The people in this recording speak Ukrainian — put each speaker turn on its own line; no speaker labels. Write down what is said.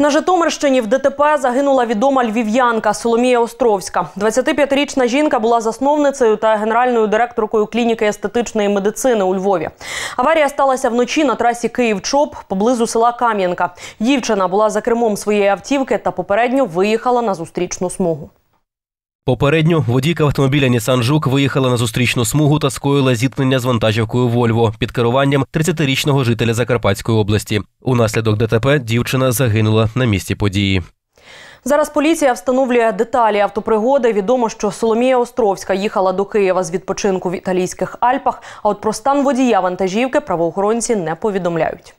На Житомирщині в ДТП загинула відома львів'янка Соломія Островська. 25-річна жінка була засновницею та генеральною директоркою клініки естетичної медицини у Львові. Аварія сталася вночі на трасі Київ-Чоп поблизу села Кам'янка. Дівчина була за кермом своєї автівки та попередньо виїхала на зустрічну смугу.
Попередньо водійка автомобіля Нісан Жук виїхала на зустрічну смугу та скоїла зіткнення з вантажівкою Вольво під керуванням 30-річного жителя Закарпатської області. Унаслідок ДТП дівчина загинула на місці події.
Зараз поліція встановлює деталі автопригоди. Відомо, що Соломія Островська їхала до Києва з відпочинку в італійських Альпах. А от про стан водія вантажівки правоохоронці не повідомляють.